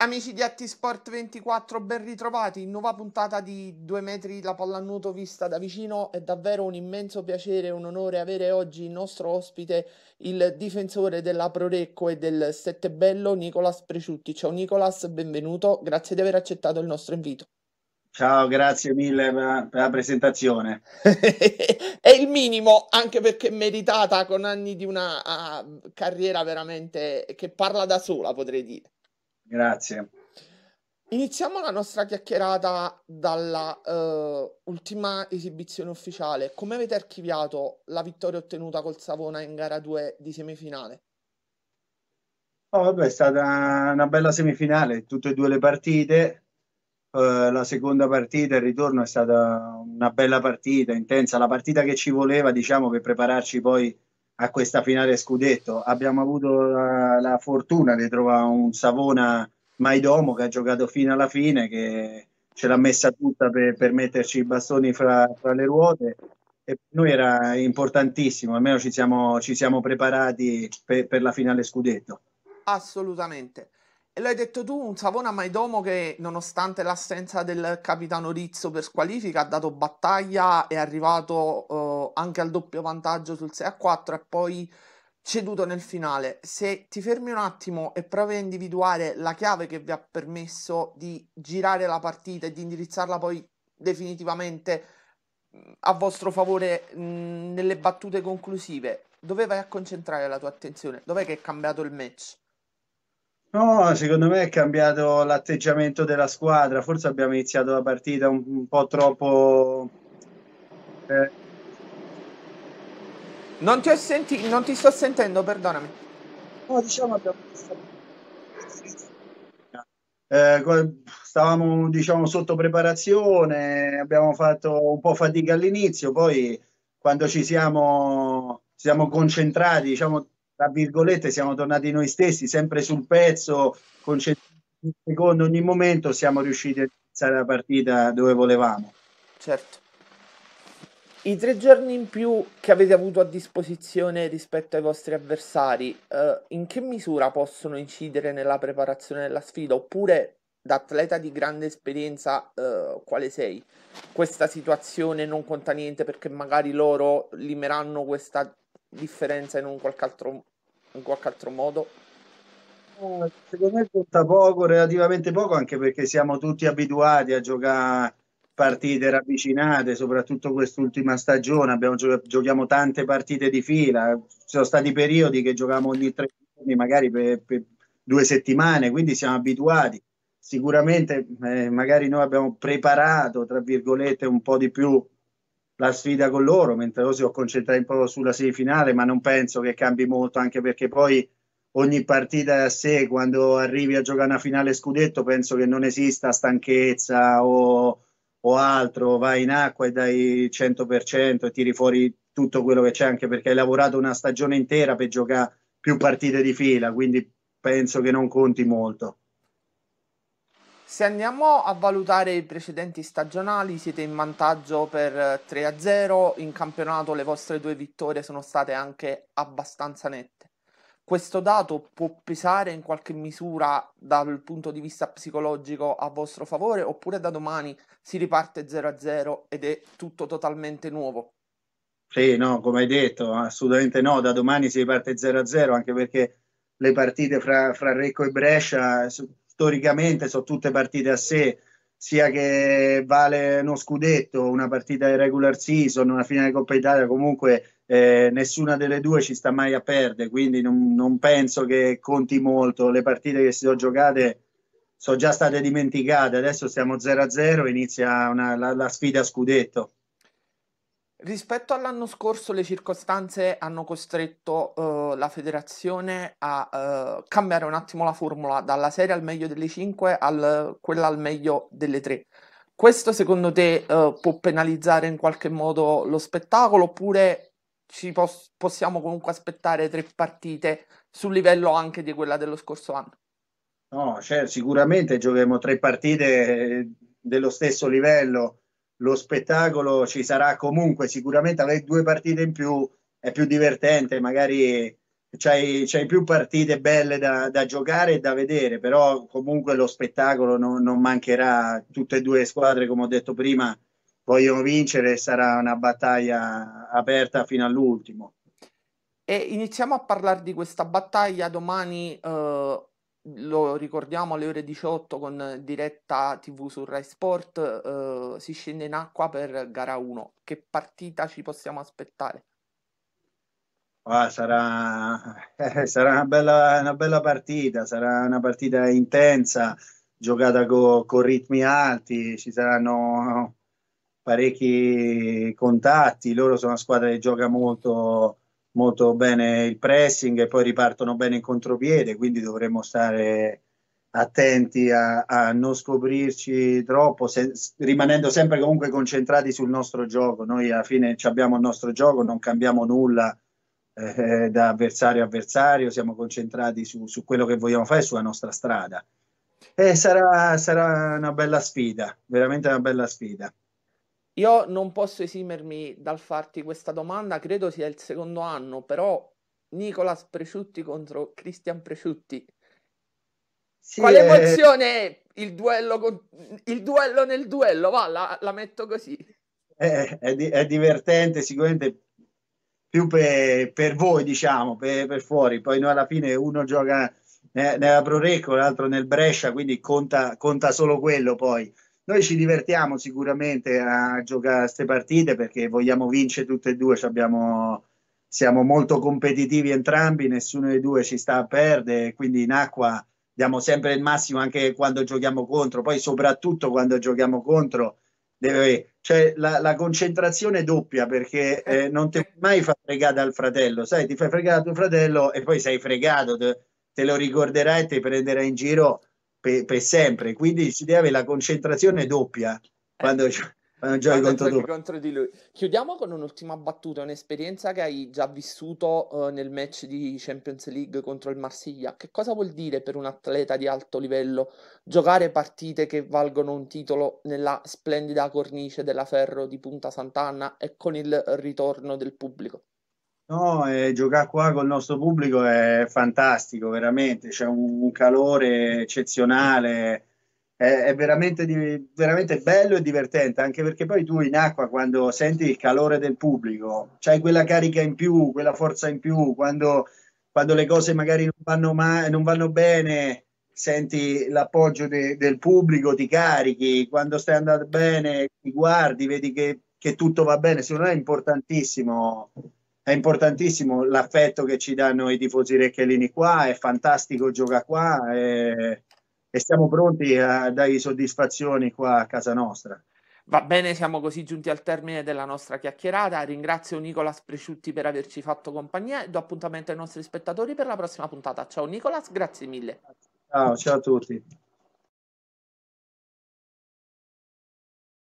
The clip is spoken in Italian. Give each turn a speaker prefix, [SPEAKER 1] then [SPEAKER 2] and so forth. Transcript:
[SPEAKER 1] Amici di Atti Sport 24, ben ritrovati. Nuova puntata di Due metri la pallanuto vista da vicino. È davvero un immenso piacere e un onore avere oggi il nostro ospite, il difensore della Prorecco e del Sette Bello, Nicolas Preciutti. Ciao Nicolas, benvenuto. Grazie di aver accettato il nostro invito.
[SPEAKER 2] Ciao, grazie mille per la presentazione.
[SPEAKER 1] È il minimo, anche perché meritata con anni di una uh, carriera veramente che parla da sola, potrei dire. Grazie. Iniziamo la nostra chiacchierata dalla uh, ultima esibizione ufficiale. Come avete archiviato la vittoria ottenuta col Savona in gara 2 di semifinale?
[SPEAKER 2] Oh, vabbè, è stata una bella semifinale, tutte e due le partite. Uh, la seconda partita, il ritorno, è stata una bella partita, intensa, la partita che ci voleva, diciamo, per prepararci poi a questa finale scudetto. Abbiamo avuto la, eh, la fortuna di trovare un Savona Maidomo che ha giocato fino alla fine, che ce l'ha messa tutta per, per metterci i bastoni fra, fra, le ruote. E per noi era importantissimo, almeno ci siamo, ci siamo preparati per, per la finale scudetto.
[SPEAKER 1] Assolutamente. E l'hai detto tu, un Savona Maidomo che nonostante l'assenza del capitano Rizzo per squalifica ha dato battaglia, è arrivato eh, anche al doppio vantaggio sul 6 a 4 e poi ceduto nel finale. Se ti fermi un attimo e provi a individuare la chiave che vi ha permesso di girare la partita e di indirizzarla poi definitivamente mm, a vostro favore mh, mm, nelle battute conclusive, dove vai a concentrare la tua attenzione? Dov'è che è cambiato il match?
[SPEAKER 2] No, secondo me è cambiato l'atteggiamento della squadra. Forse abbiamo iniziato la partita un,
[SPEAKER 1] un po' troppo eh, non ti, senti- non ti sto sentendo, perdonami. No, diciamo abbiamo
[SPEAKER 2] eh, stavamo diciamo sotto preparazione, abbiamo fatto un po' fatica all'inizio, poi quando ci siamo, siamo concentrati, diciamo tra virgolette, siamo tornati noi stessi, sempre sul pezzo, concentrati secondo ogni momento, siamo riusciti a iniziare la partita dove
[SPEAKER 1] volevamo. Certo. I tre giorni in più che avete avuto a disposizione rispetto ai vostri avversari, eh, in che misura possono incidere nella preparazione della sfida? Oppure, da atleta di grande esperienza, eh, quale sei? Questa situazione non conta niente perché magari loro limeranno questa differenza in un qualche altro, in qualche altro modo?
[SPEAKER 2] Secondo me conta poco, relativamente poco, anche perché siamo tutti abituati a giocare partite ravvicinate, soprattutto quest'ultima stagione, abbiamo, giochiamo tante partite di fila, ci sono stati periodi che giocavamo ogni tre giorni, magari per, per due settimane, quindi siamo abituati. Sicuramente eh, magari noi abbiamo preparato, tra virgolette, un po' di più la sfida con loro, mentre loro si sono concentrati un po' sulla semifinale, ma non penso che cambi molto, anche perché poi ogni partita a sé, quando arrivi a giocare una finale scudetto, penso che non esista stanchezza o o altro, vai in acqua e dai 100% e tiri fuori tutto quello che c'è, anche perché hai lavorato una stagione intera per giocare più partite di fila, quindi penso che non conti molto.
[SPEAKER 1] Se andiamo a valutare i precedenti stagionali, siete in vantaggio per 3-0, in campionato le vostre due vittorie sono state anche abbastanza nette questo dato può pesare in qualche misura dal punto di vista psicologico a vostro favore oppure da domani si riparte 0 a 0 ed è tutto totalmente nuovo?
[SPEAKER 2] Sì, no, come hai detto, assolutamente no, da domani si riparte 0 a 0 anche perché le partite fra, fra Recco e Brescia eh, storicamente sono tutte partite a sé, sia che vale uno scudetto, una partita di regular season, una finale di Coppa Italia, comunque eh, nessuna delle due ci sta mai a perdere, quindi non, non penso che conti molto. Le partite che si sono giocate sono già state dimenticate, adesso siamo 0-0, inizia una, la, la sfida scudetto.
[SPEAKER 1] Rispetto all'anno scorso, le circostanze hanno costretto uh, la federazione a uh, cambiare un attimo la formula dalla serie al meglio delle 5 a quella al meglio delle 3. Questo secondo te uh, può penalizzare in qualche modo lo spettacolo oppure ci pos- possiamo comunque aspettare tre partite sul livello anche di quella dello scorso anno?
[SPEAKER 2] No, cioè, sicuramente giocheremo tre partite dello stesso livello lo spettacolo ci sarà comunque, sicuramente avrai due partite in più, è più divertente, magari c'hai, c'hai più partite belle da, da, giocare e da vedere, però comunque lo spettacolo no, non mancherà, tutte e due le squadre, come ho detto prima, vogliono vincere, sarà una battaglia aperta fino all'ultimo.
[SPEAKER 1] E iniziamo a parlare di questa battaglia domani eh, lo ricordiamo alle ore 18 con diretta TV su Rai Sport, eh, si scende in acqua per gara 1. Che partita ci possiamo aspettare?
[SPEAKER 2] Ah, sarà, eh, sarà una, bella, una, bella, partita, sarà una partita intensa, giocata co, con ritmi alti, ci saranno parecchi contatti, loro sono una squadra che gioca molto molto bene il pressing e poi ripartono bene in contropiede, quindi dovremmo stare attenti a, a non scoprirci troppo, se, rimanendo sempre comunque concentrati sul nostro gioco. Noi alla fine abbiamo il nostro gioco, non cambiamo nulla eh, da avversario a avversario, siamo concentrati su, su, quello che vogliamo fare, sulla nostra strada. E sarà, sarà una bella sfida, veramente una bella sfida.
[SPEAKER 1] Io non posso esimermi dal farti questa domanda, credo sia il secondo anno, però Nicolas Presciutti contro Cristian Presciutti. Sì, Quale eh, emozione è il duello, con... il duello nel duello? Va, la, la metto così.
[SPEAKER 2] Eh, è, è, è, divertente sicuramente più per, per voi, diciamo, per, per, fuori. Poi no, alla fine uno gioca nella Pro Recco, l'altro nel Brescia, quindi conta, conta solo quello poi. Noi ci divertiamo sicuramente a giocare a queste partite perché vogliamo vincere tutte e due, abbiamo, siamo molto competitivi entrambi, nessuno dei due ci sta a perdere, quindi in acqua diamo sempre il massimo anche quando giochiamo contro, poi soprattutto quando giochiamo contro deve, cioè, la, la concentrazione doppia perché eh, eh. non ti mai fa fregare al fratello, sai ti fai fregare dal tuo fratello e poi sei fregato, te, te lo ricorderai e ti prenderai in giro per, per sempre, quindi si deve avere la concentrazione doppia eh. quando, quando giochi contro, tu.
[SPEAKER 1] contro di lui. Chiudiamo con un'ultima battuta, un'esperienza che hai già vissuto uh, nel match di Champions League contro il Marsiglia. Che cosa vuol dire per un atleta di alto livello giocare partite che valgono un titolo nella splendida cornice della Ferro di Punta Sant'Anna e con il ritorno del pubblico?
[SPEAKER 2] No, eh, giocare qua col nostro pubblico è fantastico, veramente, c'è un, un calore eccezionale, è, è veramente, di, veramente, bello e divertente, anche perché poi tu in acqua quando senti il calore del pubblico, c'hai quella carica in più, quella forza in più, quando, quando le cose magari non vanno, ma, non vanno bene, senti l'appoggio de, del pubblico, ti carichi, quando stai andando bene ti guardi, vedi che, che tutto va bene, secondo me è importantissimo è importantissimo l'affetto che ci danno i tifosi Recchialini qua, è fantastico, gioca qua e, e siamo pronti a dare soddisfazioni qua a casa nostra.
[SPEAKER 1] Va bene, siamo così giunti al termine della nostra chiacchierata. Ringrazio Nicolas Presciutti per averci fatto compagnia e do appuntamento ai nostri spettatori per la prossima puntata. Ciao Nicolas, grazie mille. Ciao,
[SPEAKER 2] ciao a tutti.